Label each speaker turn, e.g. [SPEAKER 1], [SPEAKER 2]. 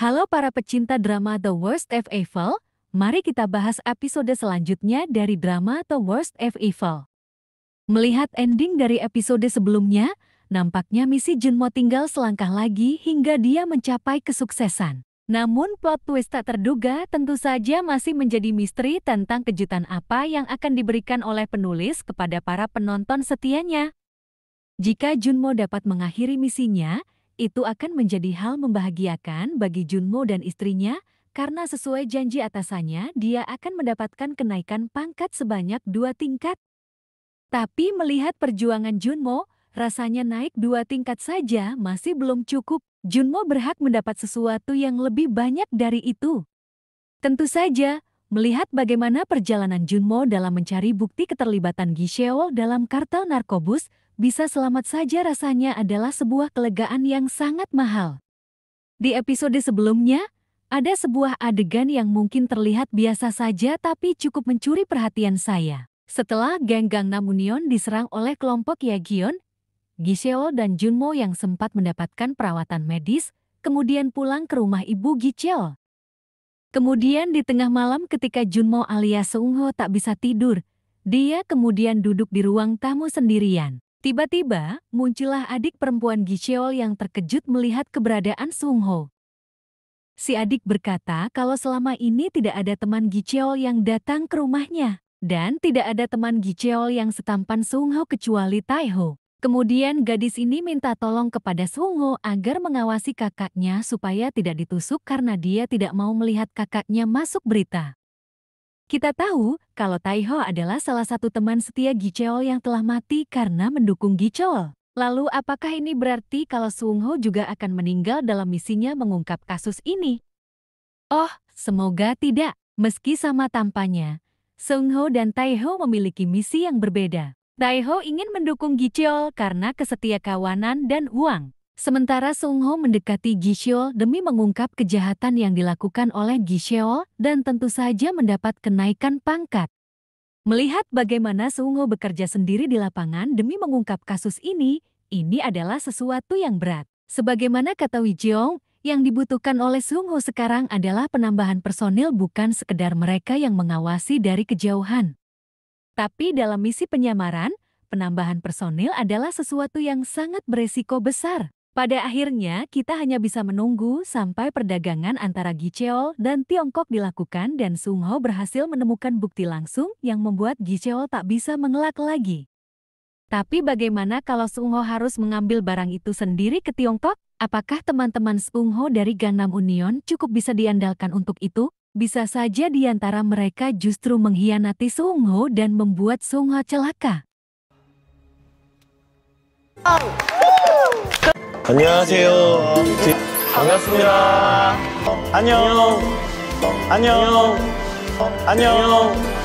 [SPEAKER 1] Halo para pecinta drama The Worst of Evil, mari kita bahas episode selanjutnya dari drama The Worst of Evil. Melihat ending dari episode sebelumnya, nampaknya misi Junmo tinggal selangkah lagi hingga dia mencapai kesuksesan. Namun plot twist tak terduga tentu saja masih menjadi misteri tentang kejutan apa yang akan diberikan oleh penulis kepada para penonton setianya. Jika Junmo dapat mengakhiri misinya, itu akan menjadi hal membahagiakan bagi Junmo dan istrinya karena sesuai janji atasannya dia akan mendapatkan kenaikan pangkat sebanyak dua tingkat. Tapi melihat perjuangan Junmo, rasanya naik dua tingkat saja masih belum cukup. Junmo berhak mendapat sesuatu yang lebih banyak dari itu. Tentu saja, melihat bagaimana perjalanan Junmo dalam mencari bukti keterlibatan Gisheol dalam kartel narkobus, bisa selamat saja rasanya adalah sebuah kelegaan yang sangat mahal. Di episode sebelumnya, ada sebuah adegan yang mungkin terlihat biasa saja tapi cukup mencuri perhatian saya. Setelah geng Gangnam Union diserang oleh kelompok Yagion, Giseo dan Junmo yang sempat mendapatkan perawatan medis, kemudian pulang ke rumah ibu Giseo. Kemudian di tengah malam ketika Junmo alias Seungho tak bisa tidur, dia kemudian duduk di ruang tamu sendirian. Tiba-tiba, muncullah adik perempuan Gicheol yang terkejut melihat keberadaan Sung Ho. Si adik berkata kalau selama ini tidak ada teman Gicheol yang datang ke rumahnya, dan tidak ada teman Gicheol yang setampan Sung Ho kecuali Tai Ho. Kemudian gadis ini minta tolong kepada Sung Ho agar mengawasi kakaknya supaya tidak ditusuk karena dia tidak mau melihat kakaknya masuk berita. Kita tahu kalau Taiho adalah salah satu teman setia Gicheol yang telah mati karena mendukung Gicheol. Lalu apakah ini berarti kalau Sungho juga akan meninggal dalam misinya mengungkap kasus ini? Oh, semoga tidak. Meski sama tampaknya, Sungho dan Taiho memiliki misi yang berbeda. Taiho ingin mendukung Gicheol karena kesetia kawanan dan uang. Sementara Sung Ho mendekati Gisheo demi mengungkap kejahatan yang dilakukan oleh Gisheo dan tentu saja mendapat kenaikan pangkat. Melihat bagaimana Sung Ho bekerja sendiri di lapangan demi mengungkap kasus ini, ini adalah sesuatu yang berat. Sebagaimana kata Wi Jiong, yang dibutuhkan oleh Sung Ho sekarang adalah penambahan personil bukan sekedar mereka yang mengawasi dari kejauhan. Tapi dalam misi penyamaran, penambahan personil adalah sesuatu yang sangat beresiko besar. Pada akhirnya, kita hanya bisa menunggu sampai perdagangan antara Gicheol dan Tiongkok dilakukan dan Sung Ho berhasil menemukan bukti langsung yang membuat Gicheol tak bisa mengelak lagi. Tapi bagaimana kalau Sung Ho harus mengambil barang itu sendiri ke Tiongkok? Apakah teman-teman Sung Ho dari Gangnam Union cukup bisa diandalkan untuk itu? Bisa saja di antara mereka justru mengkhianati Sung Ho dan membuat Sung Ho celaka. Oh. 안녕하세요. 반갑습니다. 안녕. 안녕. 안녕.